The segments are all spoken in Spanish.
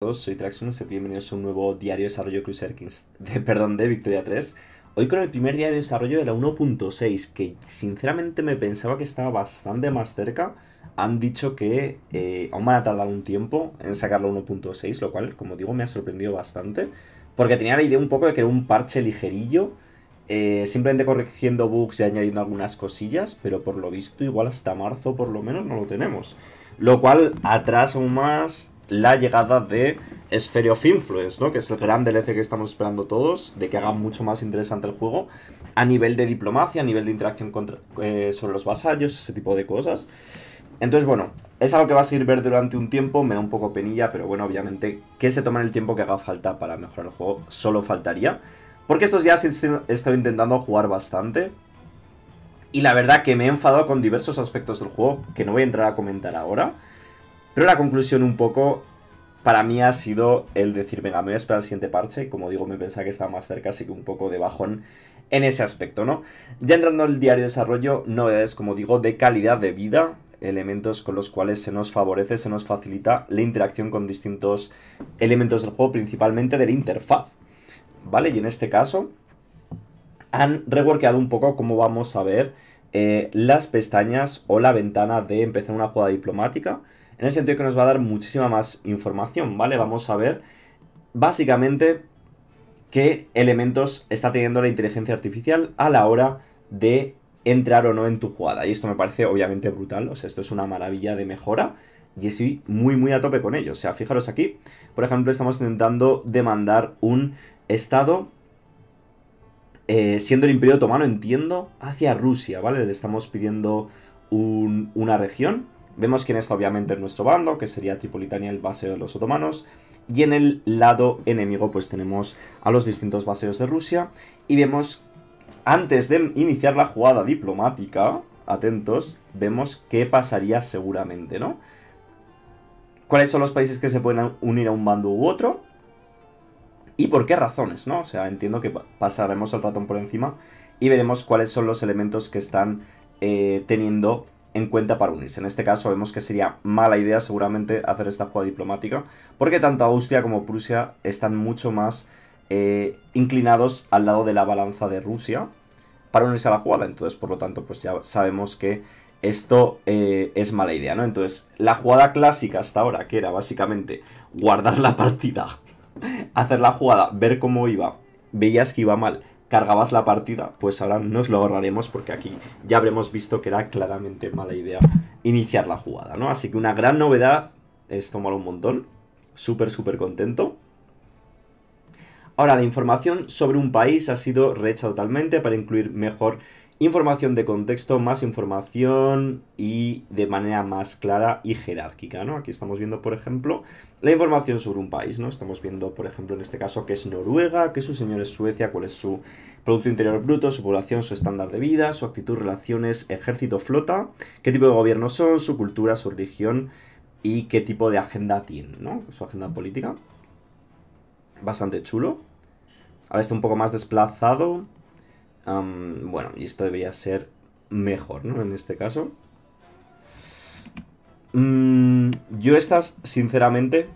todos, soy y bienvenidos a un nuevo diario de desarrollo Cruiser Kings, de, perdón, de Victoria 3. Hoy con el primer diario de desarrollo de la 1.6, que sinceramente me pensaba que estaba bastante más cerca. Han dicho que eh, aún van a tardar un tiempo en sacar la 1.6, lo cual, como digo, me ha sorprendido bastante. Porque tenía la idea un poco de que era un parche ligerillo, eh, simplemente corrigiendo bugs y añadiendo algunas cosillas, pero por lo visto igual hasta marzo por lo menos no lo tenemos. Lo cual atrás aún más la llegada de Sphere of Influence, ¿no? Que es el gran DLC que estamos esperando todos, de que haga mucho más interesante el juego a nivel de diplomacia, a nivel de interacción eh, sobre los vasallos, ese tipo de cosas. Entonces, bueno, es algo que va a seguir ver durante un tiempo, me da un poco penilla, pero bueno, obviamente que se tomen el tiempo que haga falta para mejorar el juego, solo faltaría. Porque estos días he estado intentando jugar bastante, y la verdad que me he enfadado con diversos aspectos del juego que no voy a entrar a comentar ahora. Pero la conclusión un poco para mí ha sido el decir, venga, me voy a esperar al siguiente parche. Como digo, me pensaba que estaba más cerca, así que un poco de bajón en ese aspecto, ¿no? Ya entrando al diario de desarrollo, novedades, como digo, de calidad de vida, elementos con los cuales se nos favorece, se nos facilita la interacción con distintos elementos del juego, principalmente de la interfaz, ¿vale? Y en este caso han reworkeado un poco cómo vamos a ver eh, las pestañas o la ventana de empezar una jugada diplomática, en el sentido que nos va a dar muchísima más información, ¿vale? Vamos a ver básicamente qué elementos está teniendo la inteligencia artificial a la hora de entrar o no en tu jugada. Y esto me parece obviamente brutal, o sea, esto es una maravilla de mejora y estoy muy muy a tope con ello. O sea, fijaros aquí, por ejemplo, estamos intentando demandar un estado eh, siendo el Imperio Otomano, entiendo, hacia Rusia, ¿vale? Le estamos pidiendo una región Vemos quién está obviamente en nuestro bando, que sería Tripolitania, el baseo de los otomanos. Y en el lado enemigo pues tenemos a los distintos baseos de Rusia. Y vemos, antes de iniciar la jugada diplomática, atentos, vemos qué pasaría seguramente, ¿no? ¿Cuáles son los países que se pueden unir a un bando u otro? y por qué razones, ¿no? O sea, entiendo que pasaremos el ratón por encima y veremos cuáles son los elementos que están eh, teniendo en cuenta para unirse. En este caso vemos que sería mala idea seguramente hacer esta jugada diplomática, porque tanto Austria como Prusia están mucho más eh, inclinados al lado de la balanza de Rusia para unirse a la jugada. Entonces, por lo tanto, pues ya sabemos que esto eh, es mala idea, ¿no? Entonces, la jugada clásica hasta ahora, que era básicamente guardar la partida, hacer la jugada, ver cómo iba, veías que iba mal, cargabas la partida, pues ahora nos lo ahorraremos porque aquí ya habremos visto que era claramente mala idea iniciar la jugada, ¿no? Así que una gran novedad, esto tomar un montón, súper, súper contento. Ahora, la información sobre un país ha sido rehecha totalmente para incluir mejor información de contexto, más información y de manera más clara y jerárquica, ¿no? Aquí estamos viendo, por ejemplo, la información sobre un país, ¿no? Estamos viendo, por ejemplo, en este caso, qué es Noruega, qué su señor es Suecia, cuál es su Producto Interior Bruto, su población, su estándar de vida, su actitud, relaciones, ejército, flota, qué tipo de gobierno son, su cultura, su religión y qué tipo de agenda tienen, ¿no? Su agenda política. Bastante chulo. Ahora está un poco más desplazado bueno, y esto debería ser mejor, ¿no? En este caso. Mm, yo estas, sinceramente,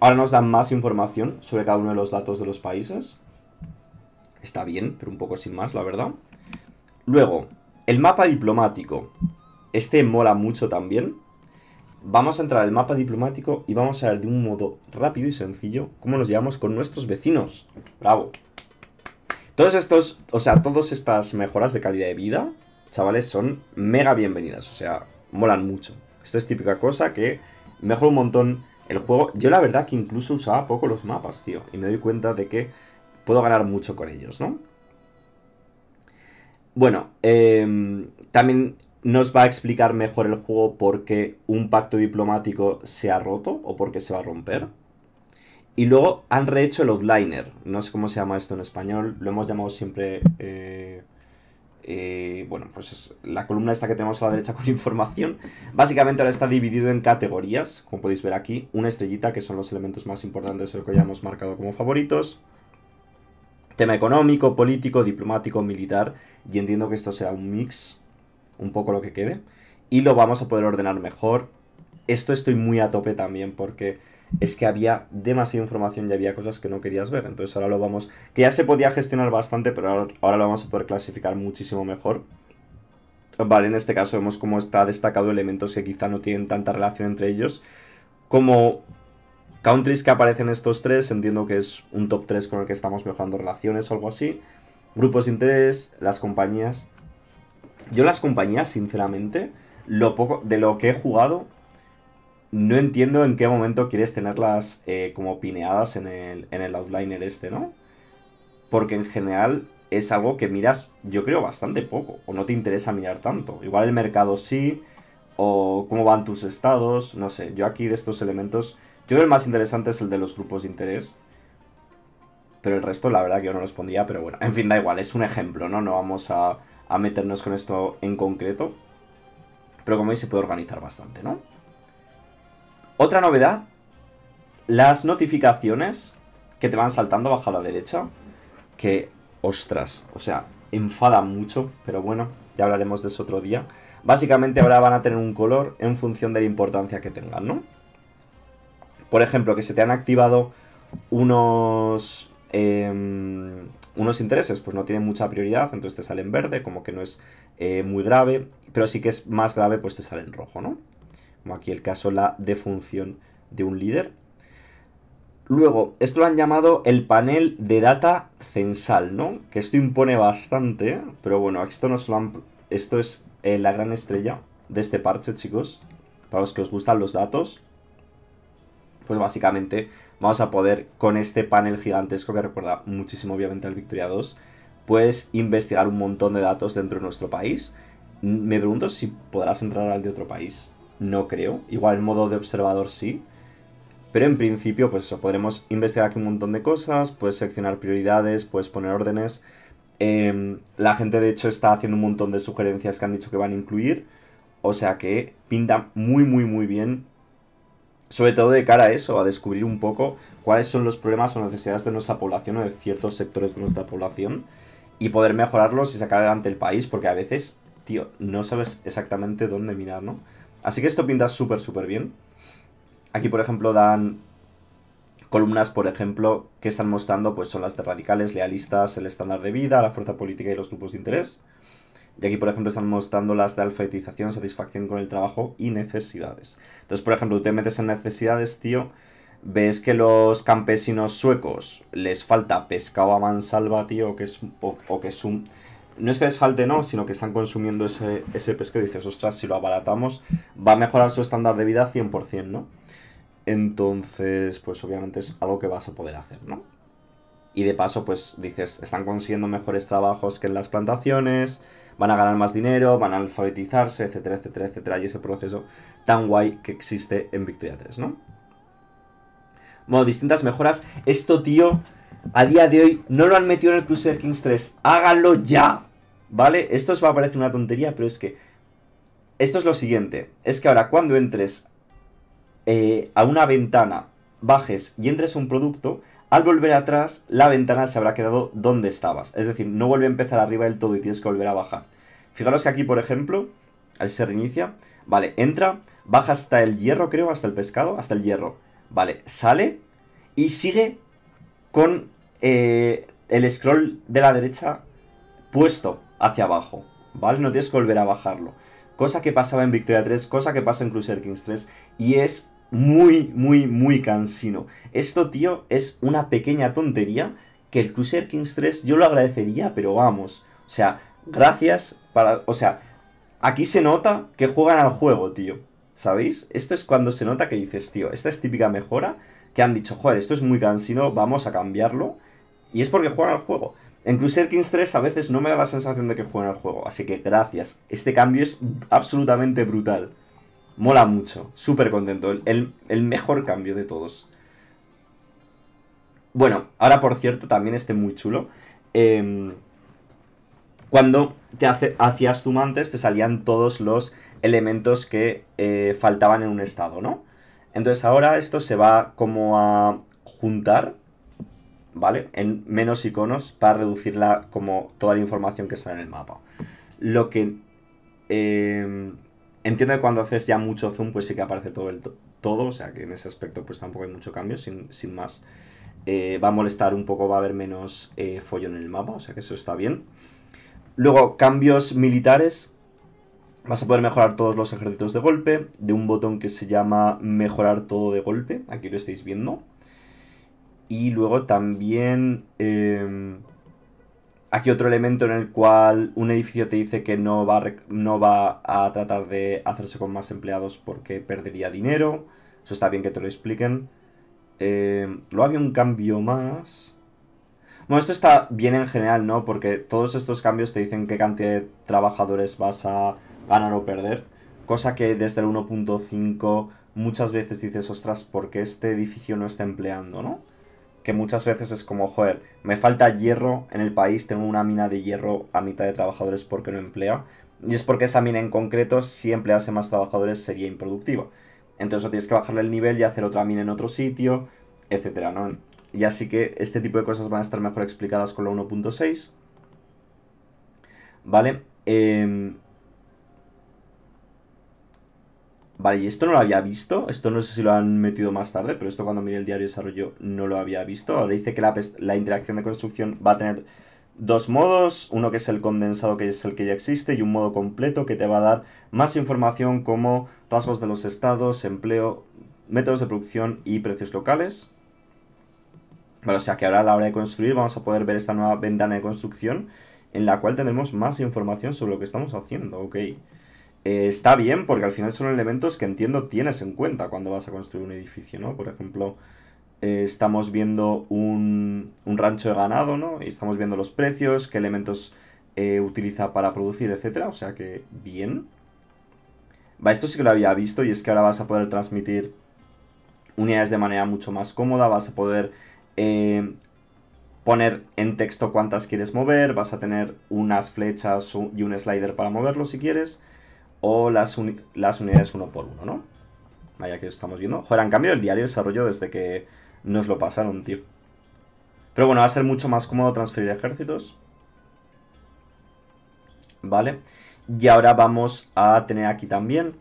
ahora nos dan más información sobre cada uno de los datos de los países. Está bien, pero un poco sin más, la verdad. Luego, el mapa diplomático. Este mola mucho también. Vamos a entrar al mapa diplomático y vamos a ver de un modo rápido y sencillo cómo nos llevamos con nuestros vecinos. ¡Bravo! Todos estos, o sea, todas estas mejoras de calidad de vida, chavales, son mega bienvenidas. O sea, molan mucho. Esto es típica cosa que mejora un montón el juego. Yo la verdad que incluso usaba poco los mapas, tío. Y me doy cuenta de que puedo ganar mucho con ellos, ¿no? Bueno, em, también nos va a explicar mejor el juego por qué un pacto diplomático se ha roto o por qué se va a romper. Y luego han rehecho el outliner. No sé cómo se llama esto en español. Lo hemos llamado siempre. Eh, eh, bueno, pues es la columna esta que tenemos a la derecha con información. Básicamente ahora está dividido en categorías, como podéis ver aquí. Una estrellita, que son los elementos más importantes el lo que ya hemos marcado como favoritos. Tema económico, político, diplomático, militar. Y entiendo que esto sea un mix, un poco lo que quede. Y lo vamos a poder ordenar mejor. Esto estoy muy a tope también porque es que había demasiada información y había cosas que no querías ver. Entonces ahora lo vamos, que ya se podía gestionar bastante, pero ahora, lo vamos a poder clasificar muchísimo mejor. Vale, en este caso vemos cómo está destacado elementos que quizá no tienen tanta relación entre ellos. Como countries que aparecen estos tres, entiendo que es un top 3 con el que estamos mejorando relaciones o algo así. Grupos de interés, las compañías. Yo las compañías, sinceramente, lo poco de lo que he jugado, no entiendo en qué momento quieres tenerlas eh, como pineadas en el, outliner este, ¿no? Porque en general es algo que miras, yo creo, bastante poco, o no te interesa mirar tanto. Igual el mercado sí, o cómo van tus estados, no sé. Yo aquí de estos elementos, yo creo que el más interesante es el de los grupos de interés. Pero el resto, la verdad, que yo no los pondría, pero bueno, en fin, da igual, es un ejemplo, ¿no? No vamos a, a meternos con esto en concreto. Pero como veis, se puede organizar bastante, ¿no? Otra novedad, las notificaciones que te van saltando bajo la derecha, que, ostras, o sea, enfada mucho, pero bueno, ya hablaremos de eso otro día. Básicamente ahora van a tener un color en función de la importancia que tengan, ¿no? Por ejemplo, que se te han activado unos... Em, unos intereses pues no tienen mucha prioridad, entonces te salen verde, como que no es eh, muy grave, pero sí que es más grave, pues te salen rojo, ¿no? como aquí el caso la defunción de un líder. Luego, esto lo han llamado el panel de data censal, ¿no? Que esto impone bastante, pero bueno, esto, no esto es eh, la gran estrella de este parche, chicos. Para los que os gustan los datos, pues básicamente vamos a poder con este panel gigantesco que recuerda muchísimo obviamente al Victoria 2, pues investigar un montón de datos dentro de nuestro país. Me pregunto si podrás entrar al de otro país no creo. Igual modo de observador sí. Pero en principio, pues eso, podremos investigar aquí un montón de cosas, puedes seleccionar prioridades, puedes poner órdenes. Em, la gente, de hecho, está haciendo un montón de sugerencias que han dicho que van a incluir. O sea que pinta muy, muy, muy bien. Sobre todo de cara a eso, a descubrir un poco cuáles son los problemas o necesidades de nuestra población o de ciertos sectores de nuestra población y poder mejorarlos y sacar adelante el país, porque a veces, tío, no sabes exactamente dónde mirar, ¿no? Así que esto pinta súper, súper bien. Aquí, por ejemplo, dan columnas, por ejemplo, que están mostrando, pues son las de radicales, lealistas, el estándar de vida, la fuerza política y los grupos de interés. Y aquí, por ejemplo, están mostrando las de alfabetización, satisfacción con el trabajo y necesidades. Entonces, por ejemplo, tú te metes en necesidades, tío, ves que los campesinos suecos les falta pescado a mansalva, tío, o que es, o que es un no es que les falte, no, sino que están consumiendo ese, ese dices, ostras, si lo abaratamos, va a mejorar su estándar de vida 100%, ¿no? Entonces, pues obviamente es algo que vas a poder hacer, ¿no? Y de paso, pues dices, están consiguiendo mejores trabajos que en las plantaciones, van a ganar más dinero, van a alfabetizarse, etcétera, etcétera, etcétera. Y ese proceso tan guay que existe en Victoria 3, ¿no? Bueno, distintas mejoras. Esto, tío, a día de hoy no lo han metido en el Crusader Kings 3. hágalo ya. ¿Vale? Esto os va a parecer una tontería, pero es que... Esto es lo siguiente. Es que ahora cuando entres eh, a una ventana, bajes y entres a un producto, al volver atrás, la ventana se habrá quedado donde estabas. Es decir, no vuelve a empezar arriba del todo y tienes que volver a bajar. Fijaros que aquí, por ejemplo, al se reinicia. Vale, entra, baja hasta el hierro, creo, hasta el pescado, hasta el hierro. Vale, sale y sigue con eh, el scroll de la derecha puesto hacia abajo, ¿vale? No tienes que volver a bajarlo. Cosa que pasaba en Victoria 3, cosa que pasa en Crusader Kings 3, y es muy, muy, muy cansino. Esto, tío, es una pequeña tontería que el Crusader Kings 3 yo lo agradecería, pero vamos. O sea, gracias para... O sea, aquí se nota que juegan al juego, tío. ¿Sabéis? Esto es cuando se nota que dices, tío, esta es típica mejora que han dicho, joder, esto es muy cansino, vamos a cambiarlo. Y es porque juegan al juego. En Crusader Kings 3 a veces no me da la sensación de que jueguen el juego, así que gracias. Este cambio es absolutamente brutal. Mola mucho, súper contento, el, mejor cambio de todos. Bueno, ahora por cierto, también este muy chulo. Em, cuando te hacías tu antes, te salían todos los elementos que eh, faltaban en un estado, ¿no? Entonces ahora esto se va como a juntar ¿vale? En menos iconos para reducirla como toda la información que sale en el mapa. Lo que em, entiendo que cuando haces ya mucho zoom, pues sí que aparece todo el todo, o sea que en ese aspecto pues tampoco hay mucho cambio, sin, más. Eh, va a molestar un poco, va a haber menos follo eh, follón en el mapa, o sea que eso está bien. Luego, cambios militares. Vas a poder mejorar todos los ejércitos de golpe, de un botón que se llama mejorar todo de golpe, aquí lo estáis viendo. Y luego también... Em, aquí otro elemento en el cual un edificio te dice que no va, a, no va a tratar de hacerse con más empleados porque perdería dinero. Eso está bien que te lo expliquen. Em, luego había un cambio más. Bueno, esto está bien en general, ¿no? Porque todos estos cambios te dicen qué cantidad de trabajadores vas a ganar o perder. Cosa que desde el 1.5 muchas veces dices, ostras, ¿por qué este edificio no está empleando, ¿no? que muchas veces es como, joder, me falta hierro en el país, tengo una mina de hierro a mitad de trabajadores porque no emplea, y es porque esa mina en concreto, si emplease más trabajadores, sería improductiva. Entonces tienes que bajarle el nivel y hacer otra mina en otro sitio, etcétera, ¿no? Y así que este tipo de cosas van a estar mejor explicadas con la 1.6. ¿Vale? Eh, Vale, y esto no lo había visto. Esto no sé si lo han metido más tarde, pero esto cuando miré el diario desarrollo no lo había visto. Ahora dice que la, interacción de construcción va a tener dos modos, uno que es el condensado que es el que ya existe y un modo completo que te va a dar más información como rasgos de los estados, empleo, métodos de producción y precios locales. Bueno, o sea que ahora a la hora de construir vamos a poder ver esta nueva ventana de construcción en la cual tendremos más información sobre lo que estamos haciendo, ok. Eh, está bien porque al final son elementos que entiendo tienes en cuenta cuando vas a construir un edificio, ¿no? Por ejemplo, eh, estamos viendo un, rancho de ganado, ¿no? Y estamos viendo los precios, qué elementos eh, utiliza para producir, etcétera. O sea que, bien. Va, esto sí que lo había visto y es que ahora vas a poder transmitir unidades de manera mucho más cómoda, vas a poder poner en texto cuántas quieres mover, vas a tener unas flechas y un slider para moverlo si quieres o las, las unidades uno por uno, ¿no? Vaya que estamos viendo. Joder, han cambiado el diario de desarrollo desde que nos lo pasaron, tío. Pero bueno, va a ser mucho más cómodo transferir ejércitos. Vale. Y ahora vamos a tener aquí también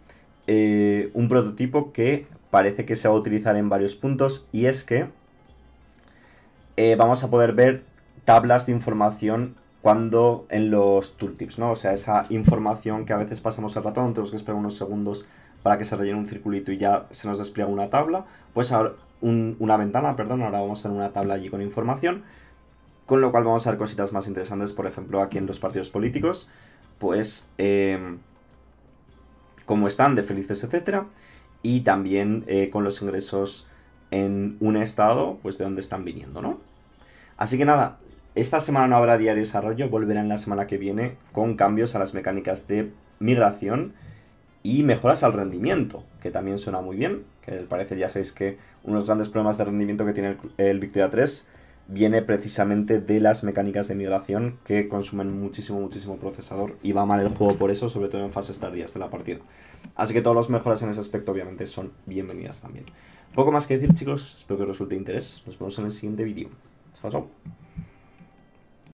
eh, un prototipo que parece que se va a utilizar en varios puntos. Y es que eh, vamos a poder ver tablas de información cuando en los tooltips, ¿no? O sea, esa información que a veces pasamos al ratón, tenemos que esperar unos segundos para que se rellene un circulito y ya se nos despliega una tabla, pues ahora una ventana, perdón, ahora vamos a tener una tabla allí con información, con lo cual vamos a ver cositas más interesantes, por ejemplo, aquí en los partidos políticos, pues em, cómo están de felices, etcétera, y también eh, con los ingresos en un estado, pues de dónde están viniendo, ¿no? Así que nada, esta semana no habrá diario desarrollo, volverán la semana que viene con cambios a las mecánicas de migración y mejoras al rendimiento, que también suena muy bien, que parece parece? ya sabéis que uno de los grandes problemas de rendimiento que tiene el, Victoria 3 viene precisamente de las mecánicas de migración que consumen muchísimo, muchísimo procesador y va mal el juego por eso, sobre todo en fases tardías de la partida. Así que todas las mejoras en ese aspecto obviamente son bienvenidas también. Poco más que decir chicos, espero que os resulte interés. Nos vemos en el siguiente vídeo. Chao, chao.